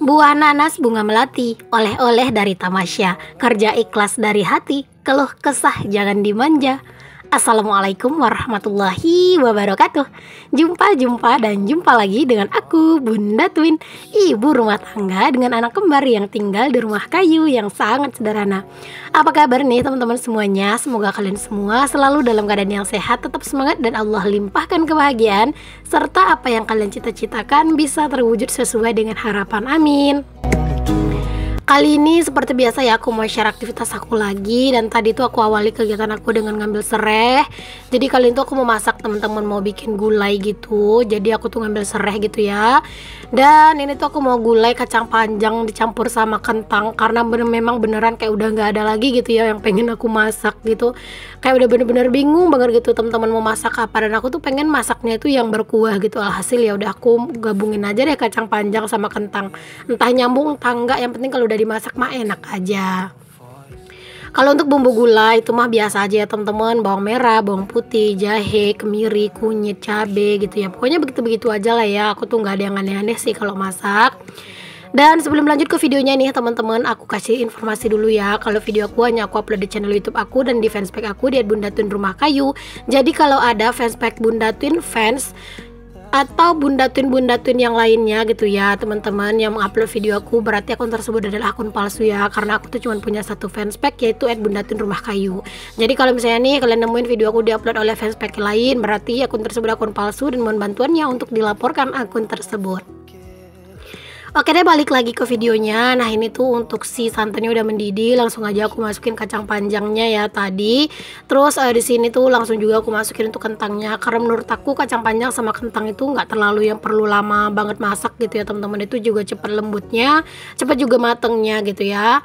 Buah nanas bunga melati, oleh-oleh dari tamasya, kerja ikhlas dari hati, keluh kesah jangan dimanja, Assalamualaikum warahmatullahi wabarakatuh Jumpa-jumpa dan jumpa lagi dengan aku Bunda Twin Ibu rumah tangga dengan anak kembar yang tinggal di rumah kayu yang sangat sederhana Apa kabar nih teman-teman semuanya Semoga kalian semua selalu dalam keadaan yang sehat Tetap semangat dan Allah limpahkan kebahagiaan Serta apa yang kalian cita-citakan bisa terwujud sesuai dengan harapan Amin Kali ini seperti biasa ya aku mau share aktivitas aku lagi dan tadi itu aku awali kegiatan aku dengan ngambil sereh. Jadi kali itu aku mau masak teman-teman mau bikin gulai gitu. Jadi aku tuh ngambil sereh gitu ya dan ini tuh aku mau gulai kacang panjang dicampur sama kentang karena bener memang beneran kayak udah nggak ada lagi gitu ya yang pengen aku masak gitu kayak udah bener-bener bingung banget gitu teman-teman mau masak apa dan aku tuh pengen masaknya itu yang berkuah gitu alhasil ya udah aku gabungin aja deh kacang panjang sama kentang entah nyambung entah enggak yang penting kalau udah dimasak mah enak aja kalau untuk bumbu gula itu mah biasa aja ya teman-teman, bawang merah, bawang putih, jahe, kemiri, kunyit, cabe gitu ya. Pokoknya begitu-begitu aja lah ya. Aku tuh nggak ada yang aneh-aneh sih kalau masak. Dan sebelum lanjut ke videonya nih teman-teman, aku kasih informasi dulu ya. Kalau video aku hanya aku upload di channel YouTube aku dan di fanspage aku di Bunda Twin Rumah Kayu. Jadi kalau ada fanspage Bunda Twin fans atau bunda tun bunda tun yang lainnya gitu ya teman-teman yang mengupload video aku berarti akun tersebut adalah akun palsu ya karena aku tuh cuma punya satu fanspage yaitu at bunda tun rumah kayu jadi kalau misalnya nih kalian nemuin video aku diupload oleh fanspage lain berarti akun tersebut akun palsu dan mohon bantuannya untuk dilaporkan akun tersebut Oke deh balik lagi ke videonya Nah ini tuh untuk si santannya udah mendidih Langsung aja aku masukin kacang panjangnya ya tadi Terus uh, di sini tuh langsung juga aku masukin untuk kentangnya Karena menurut aku kacang panjang sama kentang itu nggak terlalu yang perlu lama banget masak gitu ya teman-teman Itu juga cepet lembutnya Cepet juga matengnya gitu ya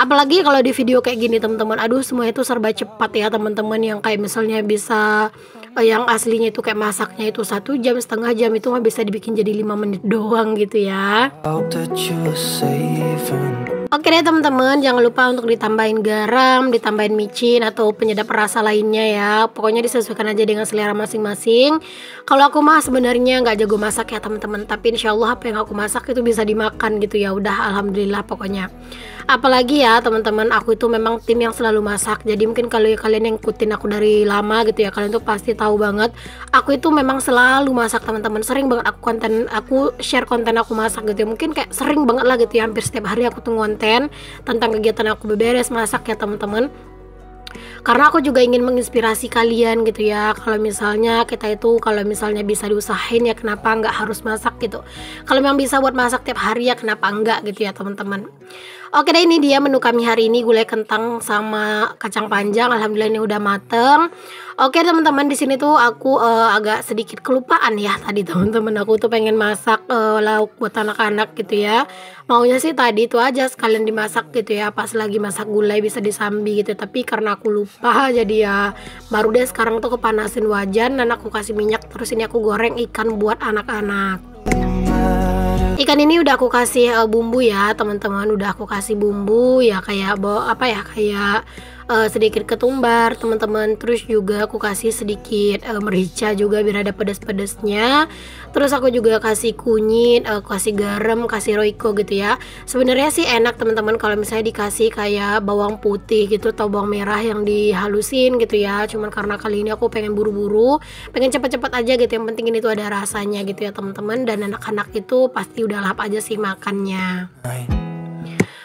Apalagi kalau di video kayak gini teman-teman Aduh semua itu serba cepat ya teman-teman Yang kayak misalnya bisa eh, yang aslinya itu kayak masaknya itu satu jam setengah jam itu mah bisa dibikin jadi lima menit doang gitu ya. hope that you are safe and Oke deh teman-teman, jangan lupa untuk ditambahin garam, ditambahin micin atau penyedap rasa lainnya ya. Pokoknya disesuaikan aja dengan selera masing-masing. Kalau aku mah sebenarnya nggak jago masak ya teman-teman, tapi insya Allah apa yang aku masak itu bisa dimakan gitu ya. Udah alhamdulillah pokoknya. Apalagi ya teman-teman, aku itu memang tim yang selalu masak. Jadi mungkin kalau kalian yang ikutin aku dari lama gitu ya, kalian tuh pasti tahu banget. Aku itu memang selalu masak teman-teman. Sering banget aku konten, aku share konten aku masak gitu ya. Mungkin kayak sering banget lah gitu ya, hampir setiap hari aku tuh konten tentang kegiatan aku beberes masak ya teman-teman karena aku juga ingin menginspirasi kalian gitu ya kalau misalnya kita itu kalau misalnya bisa diusahain ya kenapa nggak harus masak gitu kalau memang bisa buat masak tiap hari ya kenapa enggak gitu ya teman-teman Oke deh ini dia menu kami hari ini gulai kentang sama kacang panjang. Alhamdulillah ini udah mateng. Oke teman-teman di sini tuh aku uh, agak sedikit kelupaan ya tadi teman-teman aku tuh pengen masak uh, lauk buat anak-anak gitu ya. Maunya sih tadi itu aja sekalian dimasak gitu ya pas lagi masak gulai bisa disambi gitu. Tapi karena aku lupa jadi ya baru deh sekarang tuh kepanasin wajan dan aku kasih minyak terus ini aku goreng ikan buat anak-anak ikan ini udah aku kasih eh, bumbu ya teman-teman udah aku kasih bumbu ya kayak bo apa ya kayak uh, sedikit ketumbar teman-teman terus juga aku kasih sedikit uh, merica juga biar ada pedas-pedasnya terus aku juga kasih kunyit uh, kasih garam kasih roiko gitu ya sebenarnya sih enak teman-teman kalau misalnya dikasih kayak bawang putih gitu atau bawang merah yang dihalusin gitu ya cuman karena kali ini aku pengen buru-buru pengen cepet-cepet aja gitu yang penting ini tuh ada rasanya gitu ya teman-teman dan anak-anak itu pasti udah lap aja sih makannya. Hai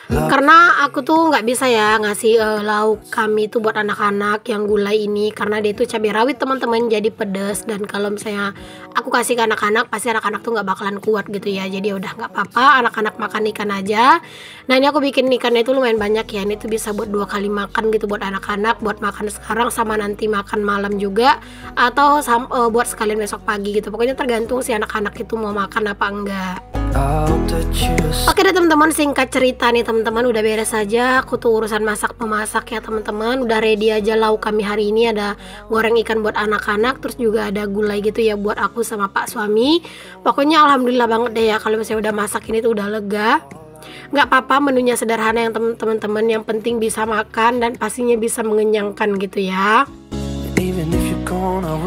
karena aku tuh nggak bisa ya ngasih uh, lauk kami tuh buat anak-anak yang gulai ini karena dia itu cabai rawit teman-teman jadi pedas dan kalau misalnya aku kasih ke anak-anak pasti anak-anak tuh nggak bakalan kuat gitu ya jadi ya udah nggak apa-apa anak-anak makan ikan aja nah ini aku bikin ikannya itu lumayan banyak ya ini tuh bisa buat dua kali makan gitu buat anak-anak buat makan sekarang sama nanti makan malam juga atau uh, buat sekalian besok pagi gitu pokoknya tergantung si anak-anak itu mau makan apa enggak Oke deh teman-teman singkat cerita nih teman-teman udah beres aja aku tuh urusan masak memasak ya teman-teman udah ready aja lauk kami hari ini ada goreng ikan buat anak-anak terus juga ada gulai gitu ya buat aku sama pak suami pokoknya alhamdulillah banget deh ya kalau misalnya udah masak ini tuh udah lega nggak apa-apa menunya sederhana yang teman-teman yang penting bisa makan dan pastinya bisa mengenyangkan gitu ya Even if you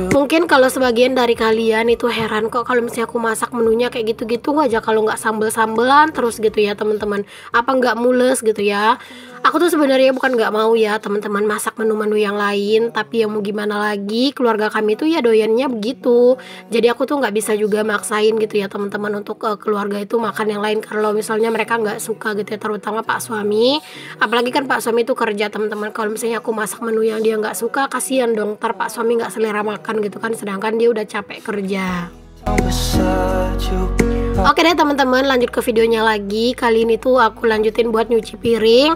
Mungkin kalau sebagian dari kalian itu heran kok kalau misalnya aku masak menunya kayak gitu-gitu aja kalau nggak sambel-sambelan terus gitu ya teman-teman. Apa nggak mules gitu ya? Aku tuh sebenarnya bukan nggak mau ya teman-teman masak menu-menu yang lain, tapi yang mau gimana lagi keluarga kami tuh ya doyannya begitu. Jadi aku tuh nggak bisa juga maksain gitu ya teman-teman untuk uh, keluarga itu makan yang lain kalau misalnya mereka nggak suka gitu ya terutama Pak suami. Apalagi kan Pak suami itu kerja teman-teman. Kalau misalnya aku masak menu yang dia nggak suka kasihan dong. Ntar Pak suami nggak selera makan gitu kan sedangkan dia udah capek kerja Oke deh teman-teman lanjut ke videonya lagi Kali ini tuh aku lanjutin buat nyuci piring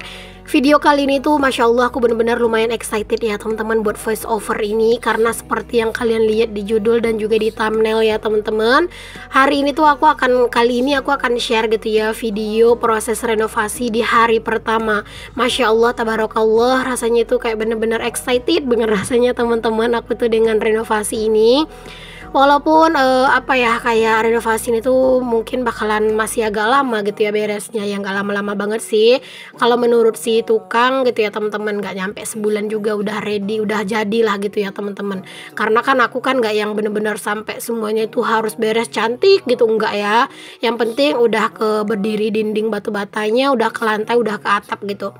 Video kali ini tuh Masya Allah aku bener-bener lumayan excited ya teman-teman buat voice over ini Karena seperti yang kalian lihat di judul dan juga di thumbnail ya teman-teman Hari ini tuh aku akan, kali ini aku akan share gitu ya video proses renovasi di hari pertama Masya Allah tabarakallah rasanya tuh kayak bener-bener excited bener rasanya teman-teman aku tuh dengan renovasi ini walaupun uh, apa ya kayak renovasi ini tuh mungkin bakalan masih agak lama gitu ya beresnya yang gak lama-lama banget sih kalau menurut si tukang gitu ya teman-teman gak nyampe sebulan juga udah ready udah jadi lah gitu ya teman-teman karena kan aku kan gak yang bener-bener sampai semuanya itu harus beres cantik gitu enggak ya yang penting udah ke berdiri dinding batu batanya udah ke lantai udah ke atap gitu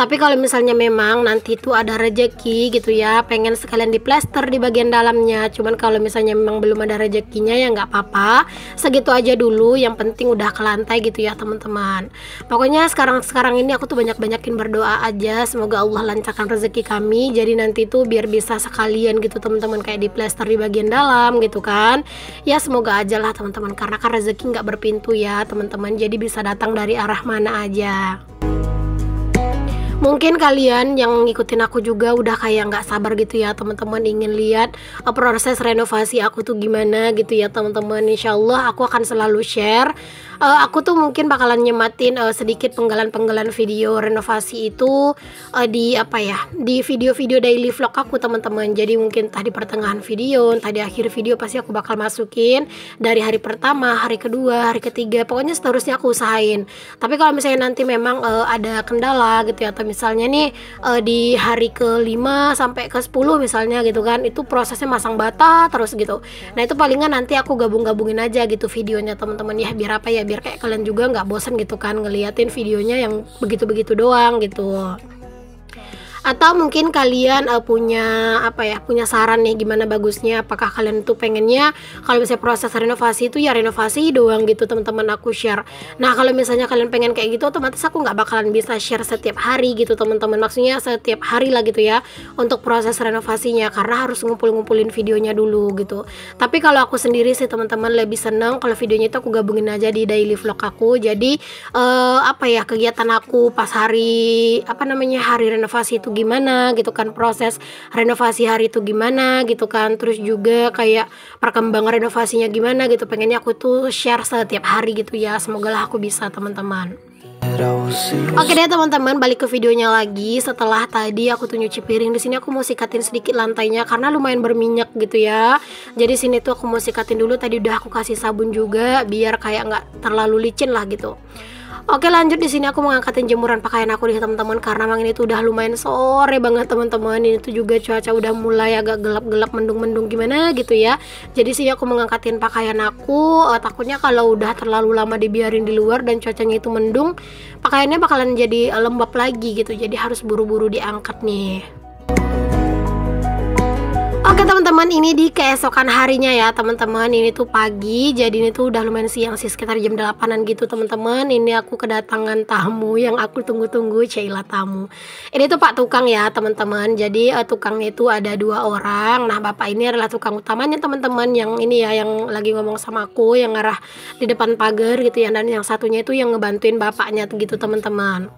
tapi kalau misalnya memang nanti itu ada rejeki gitu ya pengen sekalian diplester di bagian dalamnya cuman kalau misalnya memang belum ada rejekinya ya nggak apa-apa segitu aja dulu yang penting udah ke lantai gitu ya teman-teman pokoknya sekarang-sekarang ini aku tuh banyak-banyakin berdoa aja semoga Allah lancarkan rezeki kami jadi nanti tuh biar bisa sekalian gitu teman-teman kayak diplester di bagian dalam gitu kan ya semoga aja lah teman-teman karena kan rezeki nggak berpintu ya teman-teman jadi bisa datang dari arah mana aja mungkin kalian yang ngikutin aku juga udah kayak nggak sabar gitu ya teman-teman ingin lihat eh, proses renovasi aku tuh gimana gitu ya teman-teman insyaallah aku akan selalu share uh, aku tuh mungkin bakalan nyematin uh, sedikit penggalan-penggalan video renovasi itu uh, di apa ya di video-video daily vlog aku teman-teman jadi mungkin tadi pertengahan video tadi akhir video pasti aku bakal masukin dari hari pertama hari kedua hari ketiga pokoknya seterusnya aku usahain tapi kalau misalnya nanti memang uh, ada kendala gitu ya atau misalnya misalnya nih uh, di hari ke-5 sampai ke-10 misalnya gitu kan itu prosesnya masang bata terus gitu nah itu palingan nanti aku gabung-gabungin aja gitu videonya teman-teman ya biar apa ya biar kayak kalian juga nggak bosen gitu kan ngeliatin videonya yang begitu-begitu doang gitu atau mungkin kalian uh, punya apa ya punya saran nih gimana bagusnya apakah kalian tuh pengennya kalau misalnya proses renovasi itu ya renovasi doang gitu teman-teman aku share nah kalau misalnya kalian pengen kayak gitu otomatis aku nggak bakalan bisa share setiap hari gitu teman-teman maksudnya setiap hari lah gitu ya untuk proses renovasinya karena harus ngumpul-ngumpulin videonya dulu gitu tapi kalau aku sendiri sih teman-teman lebih seneng kalau videonya itu aku gabungin aja di daily vlog aku jadi uh, apa ya kegiatan aku pas hari apa namanya hari renovasi itu tuh gimana gitu kan proses renovasi hari itu gimana gitu kan terus juga kayak perkembangan renovasinya gimana gitu pengennya aku tuh share setiap hari gitu ya semoga lah aku bisa teman-teman Oke deh teman-teman, balik ke videonya lagi. Setelah tadi aku tuh nyuci piring di sini aku mau sikatin sedikit lantainya karena lumayan berminyak gitu ya. Jadi sini tuh aku mau sikatin dulu. Tadi udah aku kasih sabun juga biar kayak nggak terlalu licin lah gitu. Oke lanjut di sini aku mengangkatin jemuran pakaian aku nih teman-teman karena memang ini tuh udah lumayan sore banget teman-teman. Ini tuh juga cuaca udah mulai agak gelap-gelap mendung-mendung gimana gitu ya. Jadi sini aku mengangkatin pakaian aku. uh, takutnya kalau udah terlalu lama dibiarin di luar dan cuacanya itu mendung, pakaiannya bakalan jadi lembab lagi gitu. Jadi harus buru-buru diangkat nih teman-teman ini di keesokan harinya ya teman-teman ini tuh pagi jadi ini tuh udah lumayan siang sih sekitar jam 8an gitu teman-teman ini aku kedatangan tamu yang aku tunggu-tunggu Sheila tamu ini tuh pak tukang ya teman-teman jadi uh, tukangnya itu ada dua orang nah bapak ini adalah tukang utamanya teman-teman yang ini ya yang lagi ngomong sama aku yang arah di depan pagar gitu ya dan yang satunya itu yang ngebantuin bapaknya gitu teman-teman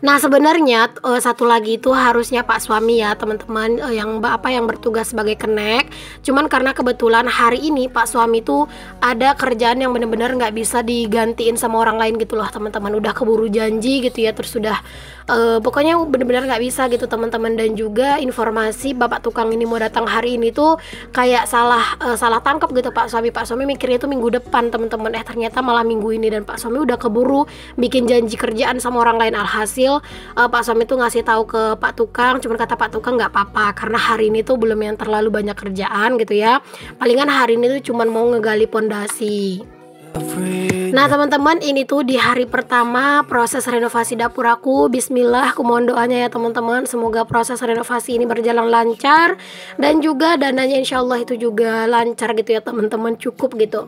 Nah sebenarnya uh, satu lagi itu harusnya Pak Suami ya teman-teman uh, yang apa yang bertugas sebagai kenek. Cuman karena kebetulan hari ini Pak Suami itu ada kerjaan yang benar-benar nggak bisa digantiin sama orang lain gitu loh teman-teman. Udah keburu janji gitu ya terus sudah uh, pokoknya benar-benar nggak bisa gitu teman-teman dan juga informasi bapak tukang ini mau datang hari ini tuh kayak salah uh, salah tangkap gitu Pak Suami. Pak Suami mikirnya itu minggu depan teman-teman. Eh ternyata malah minggu ini dan Pak Suami udah keburu bikin janji kerjaan sama orang lain alhasil kecil uh, Pak suami tuh ngasih tahu ke Pak Tukang cuman kata Pak Tukang nggak apa-apa karena hari ini tuh belum yang terlalu banyak kerjaan gitu ya palingan hari ini tuh cuman mau ngegali pondasi Nah iya. teman-teman ini tuh di hari pertama proses renovasi dapur aku Bismillah aku mohon doanya ya teman-teman Semoga proses renovasi ini berjalan lancar Dan juga dananya insya Allah itu juga lancar gitu ya teman-teman Cukup gitu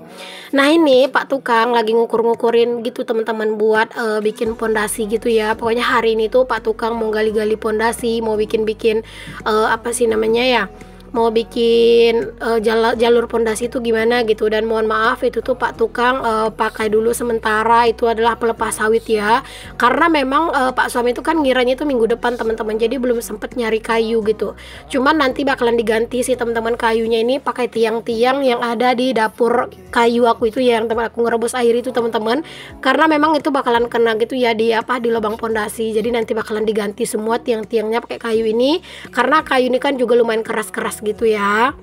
Nah ini Pak Tukang lagi ngukur-ngukurin gitu teman-teman Buat uh, bikin pondasi gitu ya Pokoknya hari ini tuh Pak Tukang mau gali-gali pondasi Mau bikin-bikin uh, apa sih namanya ya mau bikin uh, jala, jalur pondasi itu gimana gitu dan mohon maaf itu tuh Pak tukang uh, pakai dulu sementara itu adalah pelepas sawit ya karena memang uh, Pak suami itu kan ngiranya itu minggu depan teman-teman jadi belum sempet nyari kayu gitu cuman nanti bakalan diganti sih teman-teman kayunya ini pakai tiang-tiang yang ada di dapur kayu aku itu ya yang teman aku ngerebus air itu teman-teman karena memang itu bakalan kena gitu ya di apa di lubang pondasi jadi nanti bakalan diganti semua tiang-tiangnya pakai kayu ini karena kayu ini kan juga lumayan keras-keras gitu ya.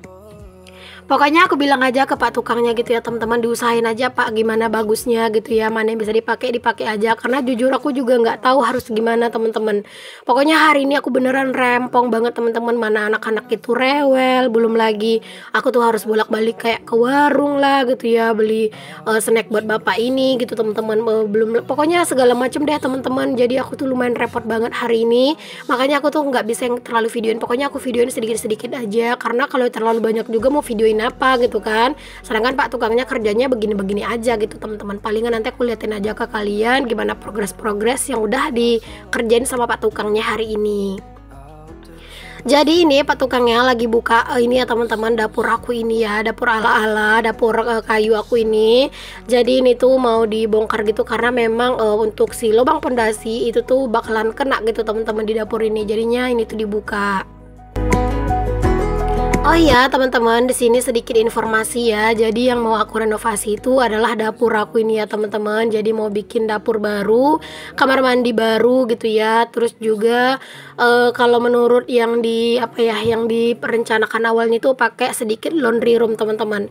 Pokoknya aku bilang aja ke Pak tukangnya gitu ya teman-teman diusahain aja Pak gimana bagusnya gitu ya mana yang bisa dipakai dipakai aja karena jujur aku juga nggak tahu harus gimana teman-teman. Pokoknya hari ini aku beneran rempong banget teman-teman mana anak-anak itu rewel belum lagi aku tuh harus bolak-balik kayak ke warung lah gitu ya beli uh, snack buat bapak ini gitu teman-teman uh, belum pokoknya segala macam deh teman-teman jadi aku tuh lumayan repot banget hari ini makanya aku tuh nggak bisa yang terlalu videoin pokoknya aku videoin sedikit-sedikit aja karena kalau terlalu banyak juga mau videoin ngerjain apa gitu kan sedangkan pak tukangnya kerjanya begini-begini aja gitu teman-teman palingan nanti aku liatin aja ke kalian gimana progres-progres yang udah dikerjain sama pak tukangnya hari ini jadi ini pak tukangnya lagi buka uh, ini ya teman-teman dapur aku ini ya dapur ala-ala dapur uh, kayu aku ini jadi ini tuh mau dibongkar gitu karena memang uh, untuk si lubang pondasi itu tuh bakalan kena gitu teman-teman di dapur ini jadinya ini tuh dibuka Oh iya, teman-teman, di sini sedikit informasi ya. Jadi yang mau aku renovasi itu adalah dapur aku ini ya, teman-teman. Jadi mau bikin dapur baru, kamar mandi baru gitu ya. Terus juga e, kalau menurut yang di apa ya, yang diperencanakan awalnya itu pakai sedikit laundry room, teman-teman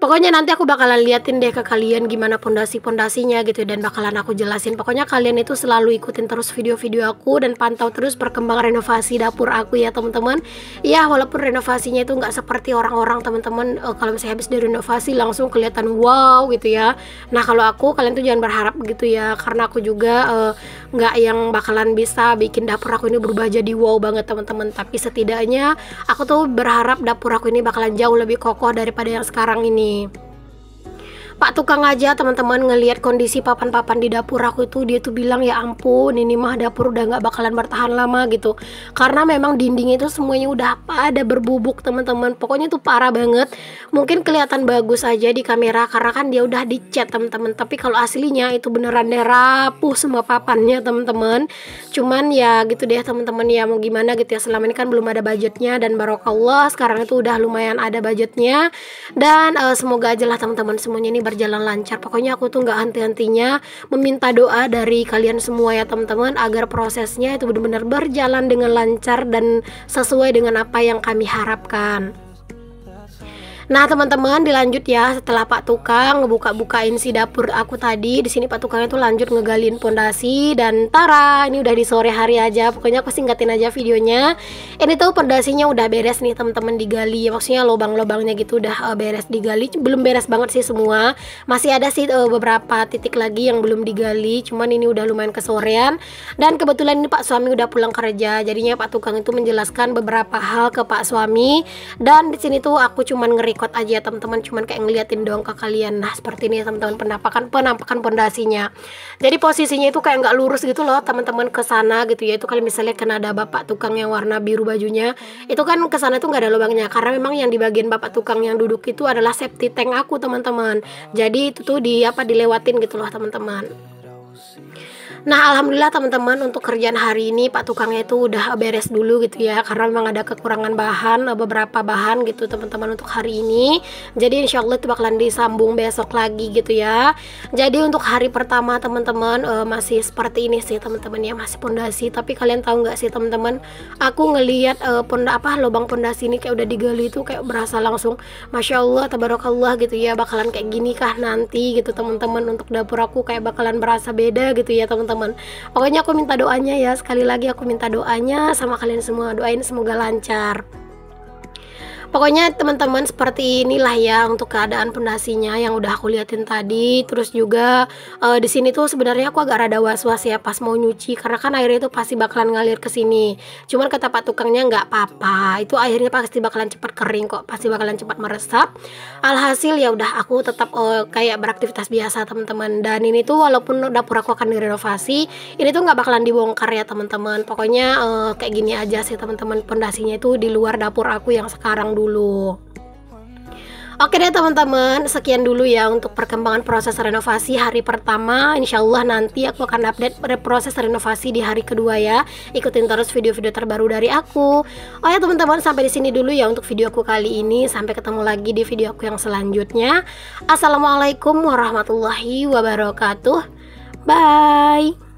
pokoknya nanti aku bakalan liatin deh ke kalian gimana pondasi-pondasinya gitu dan bakalan aku jelasin. Pokoknya kalian itu selalu ikutin terus video-video aku dan pantau terus perkembangan renovasi dapur aku ya teman-teman. Ya walaupun renovasinya itu nggak seperti orang-orang teman-teman uh, kalau misalnya habis dari renovasi langsung kelihatan wow gitu ya. Nah kalau aku kalian tuh jangan berharap gitu ya karena aku juga eh, nggak uh, yang bakalan bisa bikin dapur aku ini berubah jadi wow banget teman-teman. Tapi setidaknya aku tuh berharap dapur aku ini bakalan jauh lebih kokoh daripada yang sekarang ini ini Pak tukang aja teman-teman ngelihat kondisi papan-papan di dapur aku itu dia tuh bilang ya ampun ini mah dapur udah nggak bakalan bertahan lama gitu karena memang dinding itu semuanya udah ada berbubuk teman-teman pokoknya tuh parah banget mungkin kelihatan bagus aja di kamera karena kan dia udah dicat teman-teman tapi kalau aslinya itu beneran deh rapuh semua papannya teman-teman cuman ya gitu deh teman-teman ya mau gimana gitu ya selama ini kan belum ada budgetnya dan barokah barokallah sekarang itu udah lumayan ada budgetnya dan uh, semoga aja lah teman-teman semuanya ini berjalan lancar. Pokoknya aku tuh nggak henti-hentinya meminta doa dari kalian semua ya teman-teman agar prosesnya itu benar-benar berjalan dengan lancar dan sesuai dengan apa yang kami harapkan. Nah teman-teman dilanjut ya setelah Pak Tukang ngebuka-bukain si dapur aku tadi di sini Pak tukang itu lanjut ngegaliin pondasi dan tara ini udah di sore hari aja pokoknya aku singkatin aja videonya ini tuh pondasinya udah beres nih teman-teman digali maksudnya lobang-lobangnya gitu udah uh, beres digali belum beres banget sih semua masih ada sih uh, beberapa titik lagi yang belum digali cuman ini udah lumayan kesorean dan kebetulan ini Pak Suami udah pulang kerja jadinya Pak Tukang itu menjelaskan beberapa hal ke Pak Suami dan di sini tuh aku cuman ngeri record aja teman-teman cuman kayak ngeliatin doang ke kalian nah seperti ini teman-teman penampakan penampakan pondasinya jadi posisinya itu kayak nggak lurus gitu loh teman-teman ke sana gitu ya itu kalian bisa lihat karena ada bapak tukang yang warna biru bajunya itu kan ke sana tuh nggak ada lubangnya karena memang yang di bagian bapak tukang yang duduk itu adalah safety tank aku teman-teman jadi itu tuh di apa dilewatin gitu loh teman-teman Nah, alhamdulillah teman-teman untuk kerjaan hari ini Pak tukangnya itu udah beres dulu gitu ya karena memang ada kekurangan bahan eh, beberapa bahan gitu teman-teman untuk hari ini. Jadi insya Allah itu bakalan disambung besok lagi gitu ya. Jadi untuk hari pertama teman-teman uh, masih seperti ini sih teman-teman ya masih pondasi tapi kalian tahu gak sih teman-teman aku ngeliat uh, eh, ponda apa lubang pondasi ini kayak udah digali tuh kayak berasa langsung masya Allah tabarakallah gitu ya bakalan kayak gini kah nanti gitu teman-teman untuk dapur aku kayak bakalan berasa beda gitu ya teman-teman teman-teman pokoknya aku minta doanya ya sekali lagi aku minta doanya sama kalian semua doain semoga lancar Pokoknya teman-teman seperti inilah ya untuk keadaan pondasinya yang udah aku liatin tadi. Terus juga uh, di sini tuh sebenarnya aku agak rada was-was ya pas mau nyuci karena kan airnya itu pasti bakalan ngalir ke sini. Cuman kata Pak tukangnya nggak apa-apa. Itu airnya pasti bakalan cepat kering kok, pasti bakalan cepat meresap. Alhasil ya udah aku tetap uh, kayak beraktivitas biasa teman-teman. Dan ini tuh walaupun dapur aku akan direnovasi, ini tuh nggak bakalan dibongkar ya teman-teman. Pokoknya uh, kayak gini aja sih teman-teman. Pondasinya itu di luar dapur aku yang sekarang dulu dulu. Oke deh teman-teman, sekian dulu ya untuk perkembangan proses renovasi hari pertama. Insya Allah nanti aku akan update pada proses renovasi di hari kedua ya. Ikutin terus video-video terbaru dari aku. Oh ya teman-teman, sampai di sini dulu ya untuk video aku kali ini. Sampai ketemu lagi di video aku yang selanjutnya. Assalamualaikum warahmatullahi wabarakatuh. Bye.